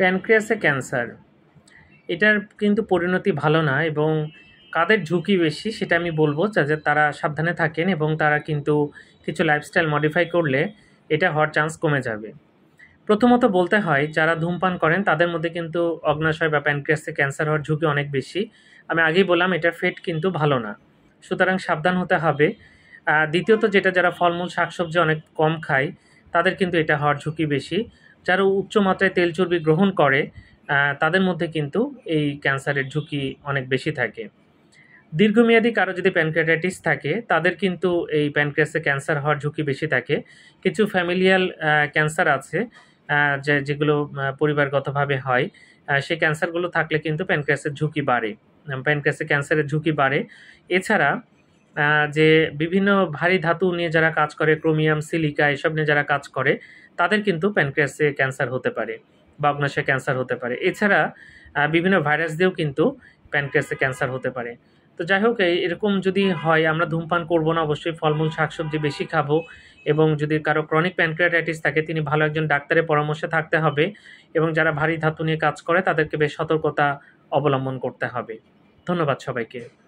প্যানক্রিয়াসে cancer এটার কিন্তু পরিণতি ভালো না এবং কাদের ঝুঁকি বেশি সেটা আমি বলবো যাতে তারা সাবধানে থাকেন এবং তারা কিন্তু কিছু লাইফস্টাইল মডিফাই করলে এটা হওয়ার চান্স কমে যাবে প্রথমত বলতে হয় যারা ধূমপান করেন তাদের মধ্যে কিন্তু অগ্নাশয় বা প্যানক্রিয়াসে ক্যান্সার হওয়ার ঝুঁকি অনেক বেশি আমি আগেই বললাম এটার ফেট কিন্তু ভালো না সুতরাং সাবধান হতে হবে দ্বিতীয়ত যেটা যারা ফলমূল শাকসবজি অনেক কম খায় তাদের কিন্তু এটা হওয়ার ঝুঁকি বেশি যারা উচ্চ মাত্রায় তেল চর্বি গ্রহণ করে তাদের মধ্যে কিন্তু এই ক্যান্সারের ঝুঁকি অনেক বেশি থাকে দীর্ঘমেয়াদী কারো যদি প্যানক্রিয়াটাইটিস থাকে তাদের কিন্তু এই প্যানক্রিয়াসে ক্যান্সার হওয়ার ঝুঁকি বেশি থাকে কিছু ফ্যামিলিয়াল ক্যান্সার আছে যে যেগুলো পরিবারগতভাবে হয় সেই ক্যান্সারগুলো থাকলে কিন্তু প্যানক্রিয়াসের ঝুঁকি বাড়ে প্যানক্রিয়াসে ক্যান্সারের ঝুঁকি বাড়ে এছাড়া যে বিভিন্ন ভারী ধাতু নিয়ে যারা কাজ করে ক্রোমিয়াম সিলিকা এসব নিয়ে যারা কাজ করে তাদের কিন্তু প্যানক্রিয়াসে ক্যান্সার হতে পারে বা ক্যান্সার হতে পারে এছাড়া বিভিন্ন ভাইরাস দিয়েও কিন্তু প্যানক্রিয়াসে ক্যান্সার হতে পারে তো যাই হোক এরকম যদি হয় আমরা ধূমপান করব না অবশ্যই ফলমূল শাকসবজি বেশি খাবো এবং যদি কারো ক্রনিক প্যানক্রিয়াটাইটিস থাকে তিনি ভালো একজন ডাক্তারের পরামর্শে থাকতে হবে এবং যারা ভারী ধাতু নিয়ে কাজ করে তাদেরকে বেশ সতর্কতা অবলম্বন করতে হবে ধন্যবাদ সবাইকে